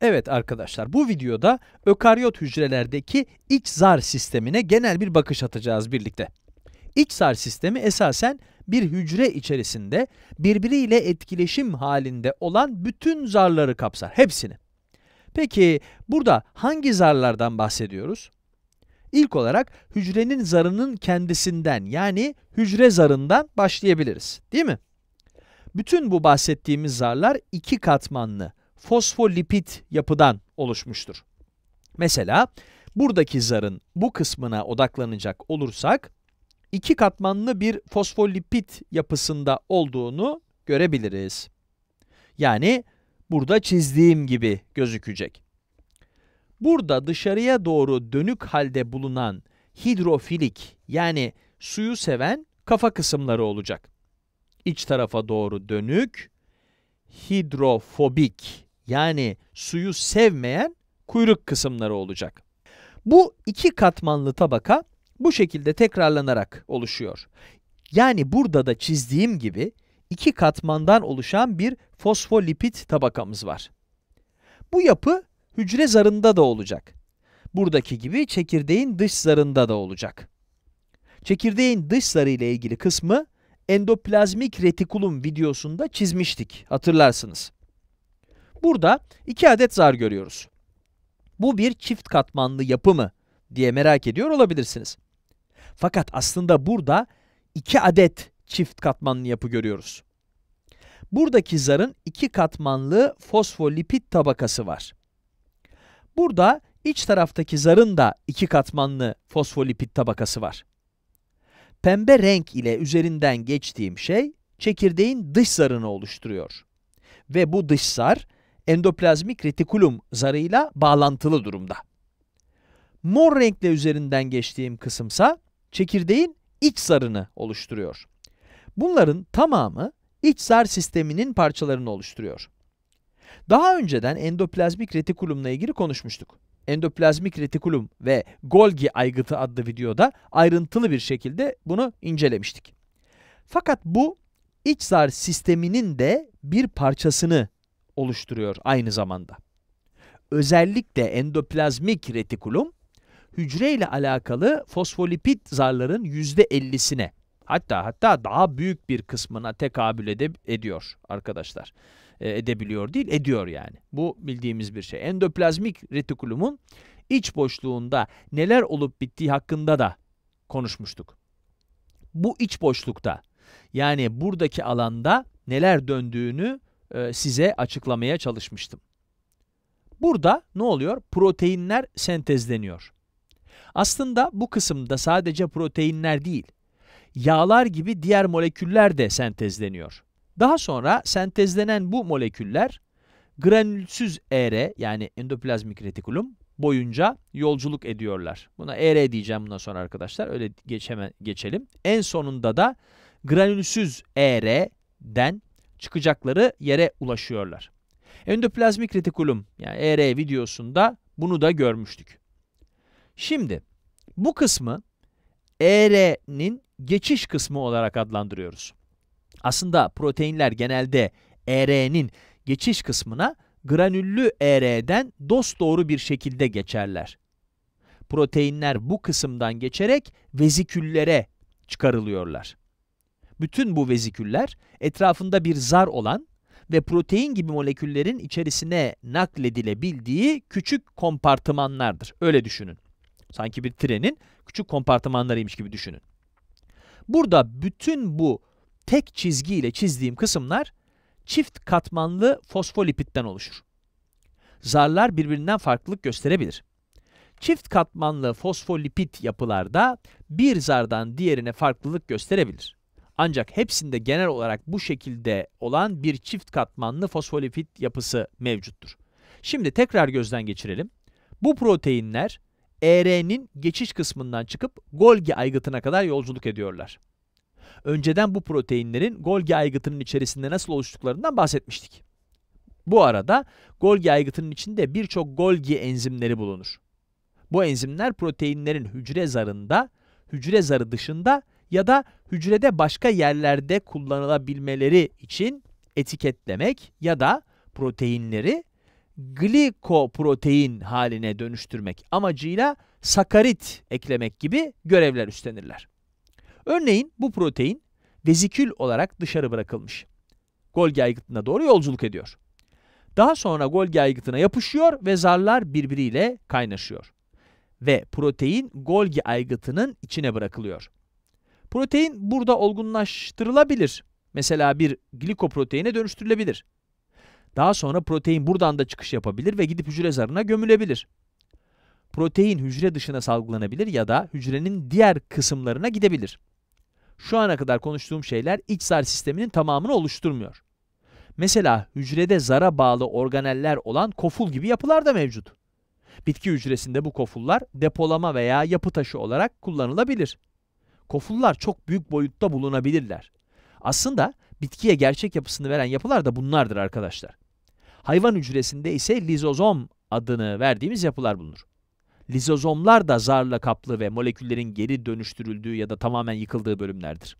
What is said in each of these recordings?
Evet arkadaşlar bu videoda ökaryot hücrelerdeki iç zar sistemine genel bir bakış atacağız birlikte. İç zar sistemi esasen bir hücre içerisinde birbiriyle etkileşim halinde olan bütün zarları kapsar, hepsini. Peki burada hangi zarlardan bahsediyoruz? İlk olarak hücrenin zarının kendisinden yani hücre zarından başlayabiliriz, değil mi? Bütün bu bahsettiğimiz zarlar iki katmanlı fosfolipid yapıdan oluşmuştur. Mesela buradaki zarın bu kısmına odaklanacak olursak iki katmanlı bir fosfolipid yapısında olduğunu görebiliriz. Yani burada çizdiğim gibi gözükecek. Burada dışarıya doğru dönük halde bulunan hidrofilik yani suyu seven kafa kısımları olacak. İç tarafa doğru dönük, hidrofobik yani suyu sevmeyen kuyruk kısımları olacak. Bu iki katmanlı tabaka bu şekilde tekrarlanarak oluşuyor. Yani burada da çizdiğim gibi iki katmandan oluşan bir fosfolipit tabakamız var. Bu yapı hücre zarında da olacak. Buradaki gibi çekirdeğin dış zarında da olacak. Çekirdeğin dış zarı ile ilgili kısmı endoplazmik retikulum videosunda çizmiştik hatırlarsınız. Burada iki adet zar görüyoruz. Bu bir çift katmanlı yapı mı diye merak ediyor olabilirsiniz. Fakat aslında burada iki adet çift katmanlı yapı görüyoruz. Buradaki zarın iki katmanlı fosfolipid tabakası var. Burada iç taraftaki zarın da iki katmanlı fosfolipid tabakası var. Pembe renk ile üzerinden geçtiğim şey çekirdeğin dış zarını oluşturuyor. Ve bu dış zar endoplazmik retikulum zarıyla bağlantılı durumda. Mor renkle üzerinden geçtiğim kısımsa çekirdeğin iç zarını oluşturuyor. Bunların tamamı iç zar sisteminin parçalarını oluşturuyor. Daha önceden endoplazmik retikulumla ilgili konuşmuştuk. Endoplazmik retikulum ve Golgi aygıtı adlı videoda ayrıntılı bir şekilde bunu incelemiştik. Fakat bu iç zar sisteminin de bir parçasını oluşturuyor aynı zamanda. Özellikle endoplazmik retikulum hücre ile alakalı fosfolipid zarların %50'sine hatta hatta daha büyük bir kısmına tekabül edeb ediyor arkadaşlar. E, edebiliyor değil, ediyor yani. Bu bildiğimiz bir şey. Endoplazmik retikulumun iç boşluğunda neler olup bittiği hakkında da konuşmuştuk. Bu iç boşlukta yani buradaki alanda neler döndüğünü e, size açıklamaya çalışmıştım. Burada ne oluyor? Proteinler sentezleniyor. Aslında bu kısımda sadece proteinler değil, yağlar gibi diğer moleküller de sentezleniyor. Daha sonra sentezlenen bu moleküller granülsüz ER yani endoplazmik retikulum boyunca yolculuk ediyorlar. Buna ER diyeceğim bundan sonra arkadaşlar. Öyle geç hemen geçelim. En sonunda da granülsüz ER'den çıkacakları yere ulaşıyorlar. Endoplazmik retikulum yani ER videosunda bunu da görmüştük. Şimdi bu kısmı ER'nin geçiş kısmı olarak adlandırıyoruz. Aslında proteinler genelde ER'nin geçiş kısmına granüllü ER'den doğru bir şekilde geçerler. Proteinler bu kısımdan geçerek veziküllere çıkarılıyorlar. Bütün bu veziküller etrafında bir zar olan ve protein gibi moleküllerin içerisine nakledilebildiği küçük kompartımanlardır. Öyle düşünün. Sanki bir trenin küçük kompartımanlarıymış gibi düşünün. Burada bütün bu tek çizgiyle çizdiğim kısımlar çift katmanlı fosfolipitten oluşur. Zarlar birbirinden farklılık gösterebilir. Çift katmanlı fosfolipit yapılarda bir zardan diğerine farklılık gösterebilir. Ancak hepsinde genel olarak bu şekilde olan bir çift katmanlı fosfolipid yapısı mevcuttur. Şimdi tekrar gözden geçirelim. Bu proteinler ER'nin geçiş kısmından çıkıp Golgi aygıtına kadar yolculuk ediyorlar. Önceden bu proteinlerin Golgi aygıtının içerisinde nasıl oluştuklarından bahsetmiştik. Bu arada Golgi aygıtının içinde birçok Golgi enzimleri bulunur. Bu enzimler proteinlerin hücre zarında, hücre zarı dışında ya da hücrede başka yerlerde kullanılabilmeleri için etiketlemek ya da proteinleri glikoprotein haline dönüştürmek amacıyla sakarit eklemek gibi görevler üstlenirler. Örneğin bu protein vezikül olarak dışarı bırakılmış. Golgi aygıtına doğru yolculuk ediyor. Daha sonra Golgi aygıtına yapışıyor ve zarlar birbiriyle kaynaşıyor. Ve protein Golgi aygıtının içine bırakılıyor. Protein burada olgunlaştırılabilir. Mesela bir glikoproteine dönüştürülebilir. Daha sonra protein buradan da çıkış yapabilir ve gidip hücre zarına gömülebilir. Protein hücre dışına salgılanabilir ya da hücrenin diğer kısımlarına gidebilir. Şu ana kadar konuştuğum şeyler iç zar sisteminin tamamını oluşturmuyor. Mesela hücrede zara bağlı organeller olan koful gibi yapılar da mevcut. Bitki hücresinde bu kofullar depolama veya yapı taşı olarak kullanılabilir kofullar çok büyük boyutta bulunabilirler. Aslında bitkiye gerçek yapısını veren yapılar da bunlardır arkadaşlar. Hayvan hücresinde ise lizozom adını verdiğimiz yapılar bulunur. Lizozomlar da zarla kaplı ve moleküllerin geri dönüştürüldüğü ya da tamamen yıkıldığı bölümlerdir.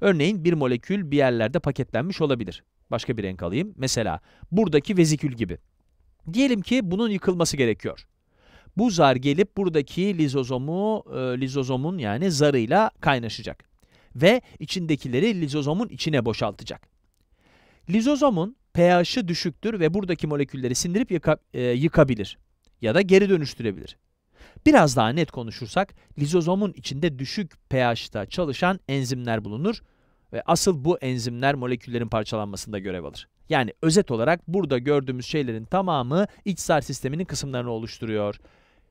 Örneğin bir molekül bir yerlerde paketlenmiş olabilir. Başka bir renk alayım. Mesela buradaki vezikül gibi. Diyelim ki bunun yıkılması gerekiyor. Bu zar gelip buradaki lizozomu e, lizozomun yani zarıyla kaynaşacak ve içindekileri lizozomun içine boşaltacak. Lizozomun pH'i düşüktür ve buradaki molekülleri sindirip yıka, e, yıkabilir ya da geri dönüştürebilir. Biraz daha net konuşursak lizozomun içinde düşük pH'ta çalışan enzimler bulunur ve asıl bu enzimler moleküllerin parçalanmasında görev alır. Yani özet olarak burada gördüğümüz şeylerin tamamı iç sar sisteminin kısımlarını oluşturuyor.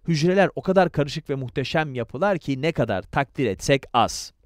Hücreler o kadar karışık ve muhteşem yapılar ki ne kadar takdir etsek az.